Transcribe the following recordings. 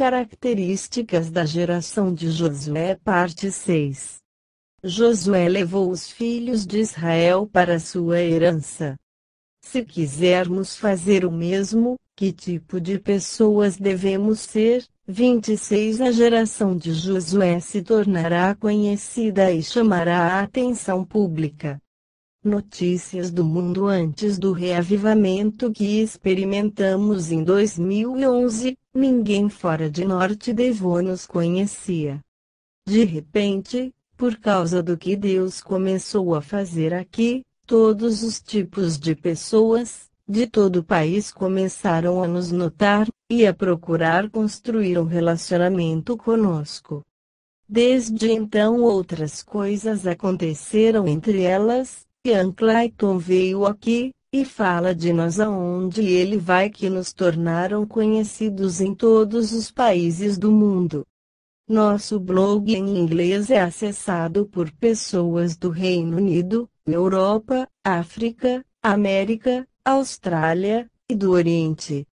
Características da geração de Josué, parte 6. Josué levou os filhos de Israel para sua herança. Se quisermos fazer o mesmo, que tipo de pessoas devemos ser? 26 A geração de Josué se tornará conhecida e chamará a atenção pública. Notícias do mundo antes do reavivamento que experimentamos em 2011, ninguém fora de Norte Devon nos conhecia. De repente, por causa do que Deus começou a fazer aqui, todos os tipos de pessoas, de todo o país começaram a nos notar e a procurar construir um relacionamento conosco. Desde então outras coisas aconteceram entre elas, Ian Clayton veio aqui, e fala de nós aonde ele vai que nos tornaram conhecidos em todos os países do mundo. Nosso blog em inglês é acessado por pessoas do Reino Unido, Europa, África, América, Austrália e do Oriente.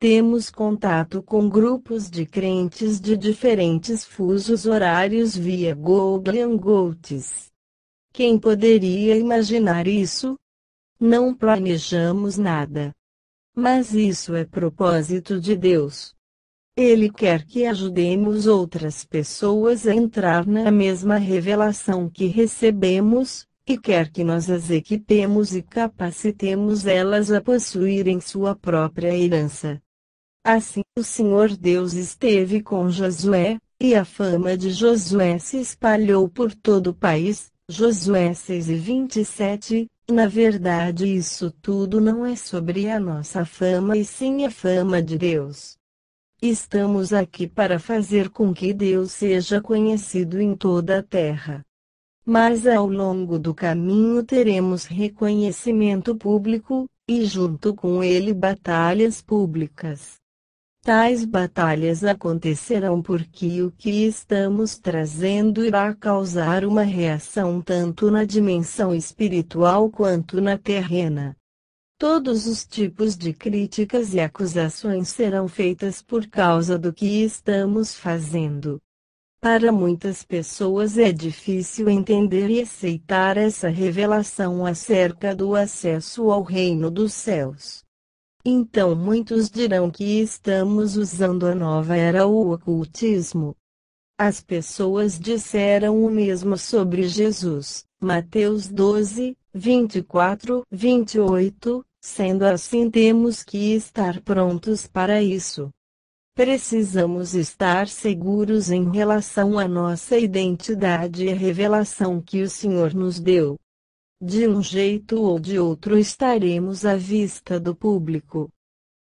Temos contato com grupos de crentes de diferentes fusos horários via Google Goats. Quem poderia imaginar isso? Não planejamos nada. Mas isso é propósito de Deus. Ele quer que ajudemos outras pessoas a entrar na mesma revelação que recebemos, e quer que nós as equipemos e capacitemos elas a possuírem sua própria herança. Assim o Senhor Deus esteve com Josué, e a fama de Josué se espalhou por todo o país, Josué 6 e 27, na verdade isso tudo não é sobre a nossa fama e sim a fama de Deus. Estamos aqui para fazer com que Deus seja conhecido em toda a terra. Mas ao longo do caminho teremos reconhecimento público, e junto com ele batalhas públicas. Tais batalhas acontecerão porque o que estamos trazendo irá causar uma reação tanto na dimensão espiritual quanto na terrena. Todos os tipos de críticas e acusações serão feitas por causa do que estamos fazendo. Para muitas pessoas é difícil entender e aceitar essa revelação acerca do acesso ao reino dos céus. Então muitos dirão que estamos usando a nova era ou ocultismo. As pessoas disseram o mesmo sobre Jesus, Mateus 12, 24, 28, sendo assim temos que estar prontos para isso. Precisamos estar seguros em relação à nossa identidade e revelação que o Senhor nos deu, de um jeito ou de outro estaremos à vista do público.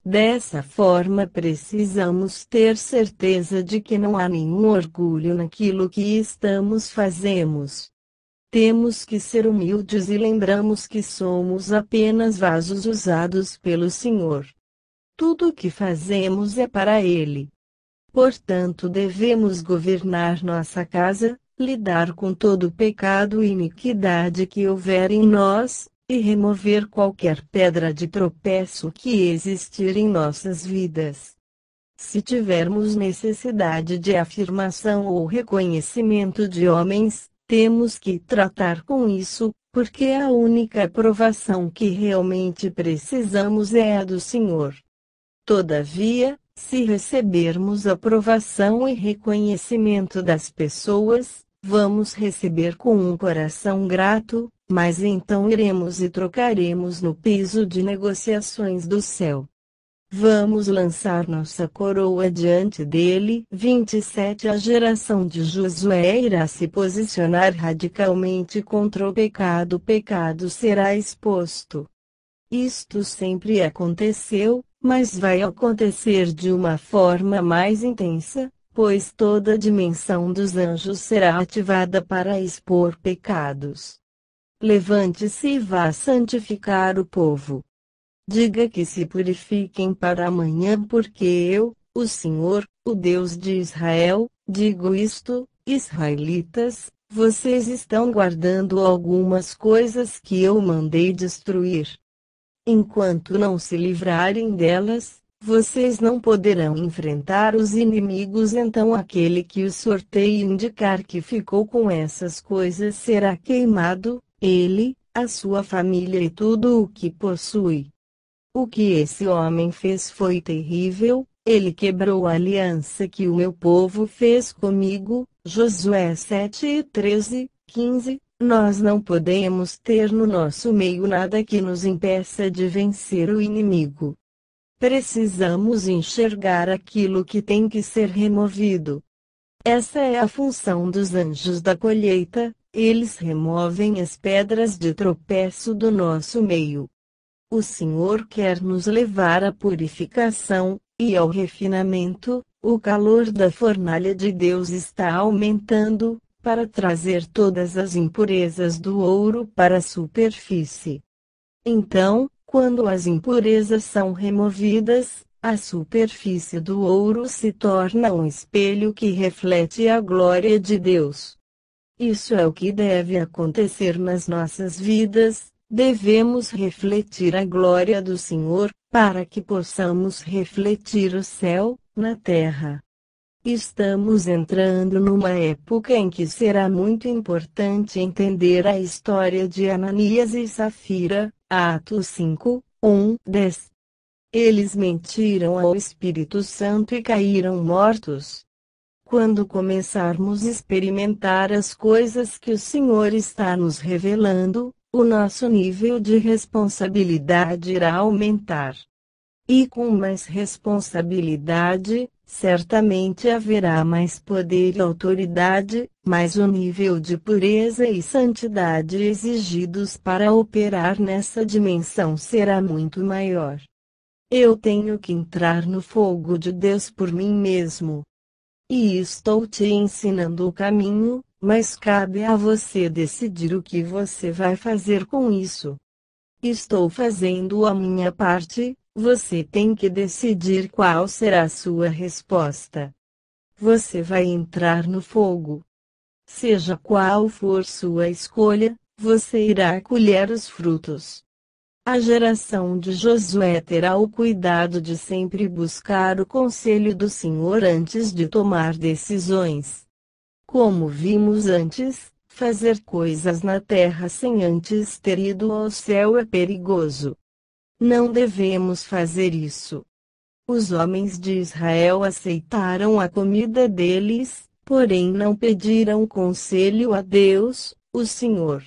Dessa forma precisamos ter certeza de que não há nenhum orgulho naquilo que estamos fazemos. Temos que ser humildes e lembramos que somos apenas vasos usados pelo Senhor. Tudo o que fazemos é para Ele. Portanto, devemos governar nossa casa, lidar com todo pecado e iniquidade que houver em nós, e remover qualquer pedra de tropeço que existir em nossas vidas. Se tivermos necessidade de afirmação ou reconhecimento de homens, temos que tratar com isso, porque a única aprovação que realmente precisamos é a do Senhor. Todavia, se recebermos aprovação e reconhecimento das pessoas, vamos receber com um coração grato, mas então iremos e trocaremos no piso de negociações do céu. Vamos lançar nossa coroa diante dele. 27 A geração de Josué irá se posicionar radicalmente contra o pecado, o pecado será exposto. Isto sempre aconteceu, mas vai acontecer de uma forma mais intensa, pois toda a dimensão dos anjos será ativada para expor pecados. Levante-se e vá santificar o povo. Diga que se purifiquem para amanhã, porque eu, o Senhor, o Deus de Israel, digo isto, israelitas, vocês estão guardando algumas coisas que eu mandei destruir. Enquanto não se livrarem delas, vocês não poderão enfrentar os inimigos, então aquele que o sorteio indicar que ficou com essas coisas será queimado, ele, a sua família e tudo o que possui. O que esse homem fez foi terrível, ele quebrou a aliança que o meu povo fez comigo, Josué 7 13, 15. Nós não podemos ter no nosso meio nada que nos impeça de vencer o inimigo. Precisamos enxergar aquilo que tem que ser removido. Essa é a função dos anjos da colheita, eles removem as pedras de tropeço do nosso meio. O Senhor quer nos levar à purificação, e ao refinamento, o calor da fornalha de Deus está aumentando, para trazer todas as impurezas do ouro para a superfície. Então, quando as impurezas são removidas, a superfície do ouro se torna um espelho que reflete a glória de Deus. Isso é o que deve acontecer nas nossas vidas, devemos refletir a glória do Senhor, para que possamos refletir o céu, na terra. Estamos entrando numa época em que será muito importante entender a história de Ananias e Safira, Atos 5, 1, 10. Eles mentiram ao Espírito Santo e caíram mortos. Quando começarmos a experimentar as coisas que o Senhor está nos revelando, o nosso nível de responsabilidade irá aumentar. E com mais responsabilidade, certamente haverá mais poder e autoridade, mas o nível de pureza e santidade exigidos para operar nessa dimensão será muito maior. Eu tenho que entrar no fogo de Deus por mim mesmo. E estou te ensinando o caminho, mas cabe a você decidir o que você vai fazer com isso. Estou fazendo a minha parte, você tem que decidir qual será a sua resposta. Você vai entrar no fogo. Seja qual for sua escolha, você irá colher os frutos. A geração de Josué terá o cuidado de sempre buscar o conselho do Senhor antes de tomar decisões. Como vimos antes, fazer coisas na terra sem antes ter ido ao céu é perigoso. Não devemos fazer isso. Os homens de Israel aceitaram a comida deles, porém não pediram conselho a Deus, o Senhor.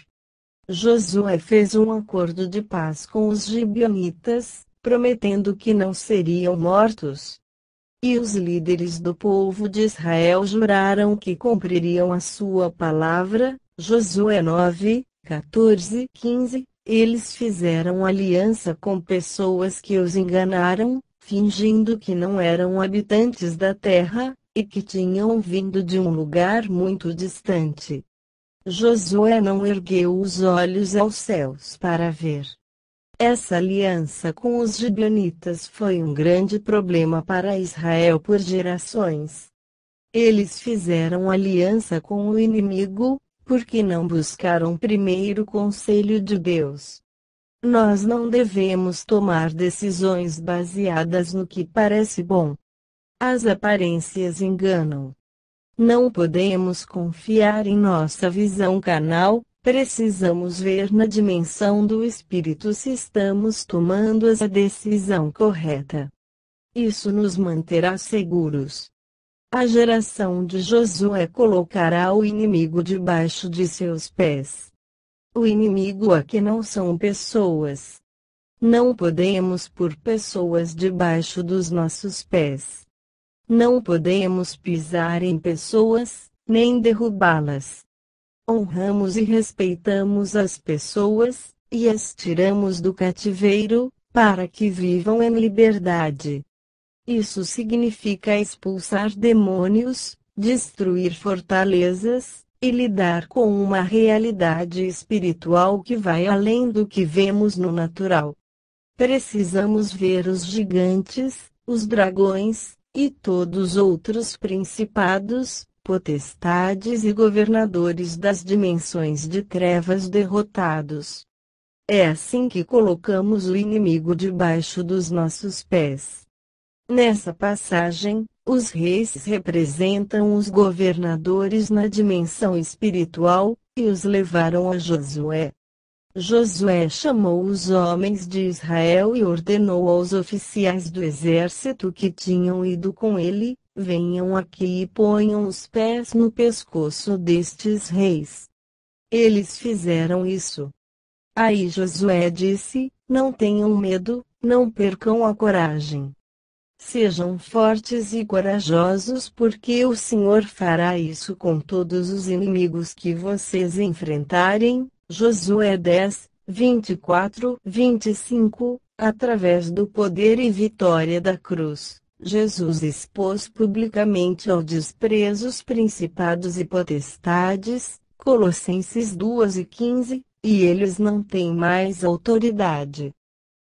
Josué fez um acordo de paz com os gibeonitas, prometendo que não seriam mortos. E os líderes do povo de Israel juraram que cumpririam a sua palavra, Josué 9, 14, 15, eles fizeram aliança com pessoas que os enganaram, fingindo que não eram habitantes da terra, e que tinham vindo de um lugar muito distante. Josué não ergueu os olhos aos céus para ver. Essa aliança com os gibeonitas foi um grande problema para Israel por gerações. Eles fizeram aliança com o inimigo, porque não buscaram primeiro o conselho de Deus. Nós não devemos tomar decisões baseadas no que parece bom. As aparências enganam. Não podemos confiar em nossa visão canal, precisamos ver na dimensão do espírito se estamos tomando a decisão correta. Isso nos manterá seguros. A geração de Josué colocará o inimigo debaixo de seus pés. O inimigo aqui não são pessoas. Não podemos pôr pessoas debaixo dos nossos pés. Não podemos pisar em pessoas, nem derrubá-las. Honramos e respeitamos as pessoas, e as tiramos do cativeiro, para que vivam em liberdade. Isso significa expulsar demônios, destruir fortalezas, e lidar com uma realidade espiritual que vai além do que vemos no natural. Precisamos ver os gigantes, os dragões, e todos os outros principados, potestades e governadores das dimensões de trevas derrotados. É assim que colocamos o inimigo debaixo dos nossos pés. Nessa passagem, os reis representam os governadores na dimensão espiritual, e os levaram a Josué. Josué chamou os homens de Israel e ordenou aos oficiais do exército que tinham ido com ele: venham aqui e ponham os pés no pescoço destes reis. Eles fizeram isso. Aí Josué disse: Não tenham medo, não percam a coragem. Sejam fortes e corajosos, porque o Senhor fará isso com todos os inimigos que vocês enfrentarem. Josué 10, 24, 25. Através do poder e vitória da cruz, Jesus expôs publicamente ao desprezo os principados e potestades. Colossenses 2 e 15. E eles não têm mais autoridade.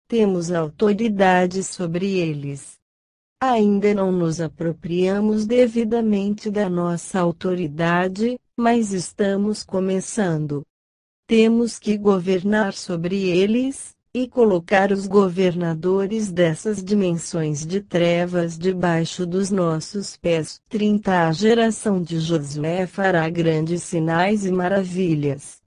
Temos autoridade sobre eles ainda não nos apropriamos devidamente da nossa autoridade, mas estamos começando. Temos que governar sobre eles, e colocar os governadores dessas dimensões de trevas debaixo dos nossos pés. 30 A geração de Josué fará grandes sinais e maravilhas.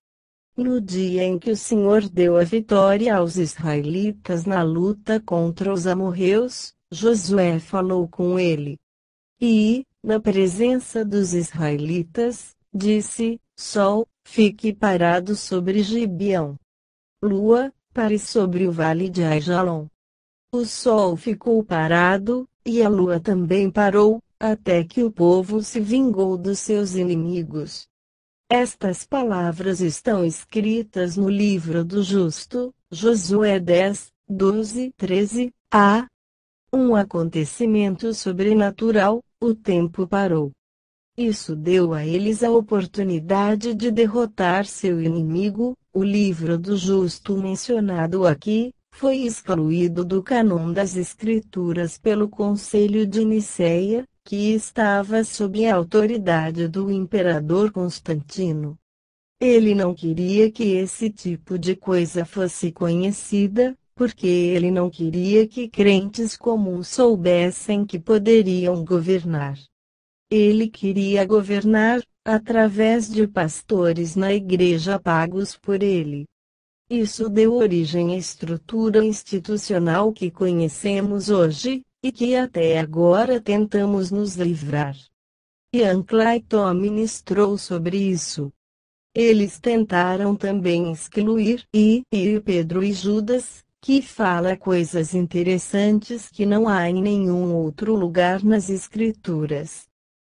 No dia em que o Senhor deu a vitória aos israelitas na luta contra os amorreus, Josué falou com ele. E, na presença dos israelitas, disse: Sol, fique parado sobre Gibeão. Lua, pare sobre o vale de Aijalon. O sol ficou parado, e a lua também parou, até que o povo se vingou dos seus inimigos. Estas palavras estão escritas no livro do justo, Josué 10, 12 13, a um acontecimento sobrenatural, o tempo parou. Isso deu a eles a oportunidade de derrotar seu inimigo. O livro do justo mencionado aqui foi excluído do canon das Escrituras pelo Conselho de Niceia, que estava sob a autoridade do imperador Constantino. Ele não queria que esse tipo de coisa fosse conhecida, porque ele não queria que crentes comuns soubessem que poderiam governar. Ele queria governar, através de pastores na igreja pagos por ele. Isso deu origem à estrutura institucional que conhecemos hoje, e que até agora tentamos nos livrar. Ian Clayton ministrou sobre isso. Eles tentaram também excluir e, e Pedro e Judas, que fala coisas interessantes que não há em nenhum outro lugar nas Escrituras.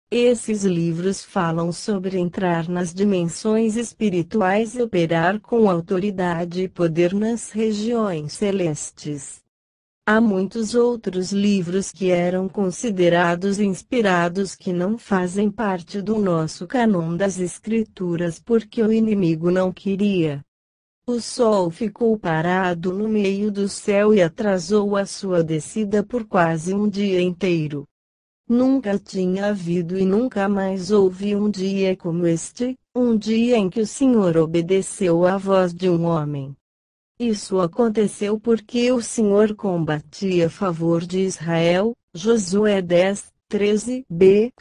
Esses livros falam sobre entrar nas dimensões espirituais e operar com autoridade e poder nas regiões celestes. Há muitos outros livros que eram considerados inspirados que não fazem parte do nosso canon das Escrituras porque o inimigo não queria o sol ficou parado no meio do céu e atrasou a sua descida por quase um dia inteiro. Nunca tinha havido e nunca mais houve um dia como este, um dia em que o Senhor obedeceu à voz de um homem. Isso aconteceu porque o Senhor combatia a favor de Israel, Josué 10, 13b.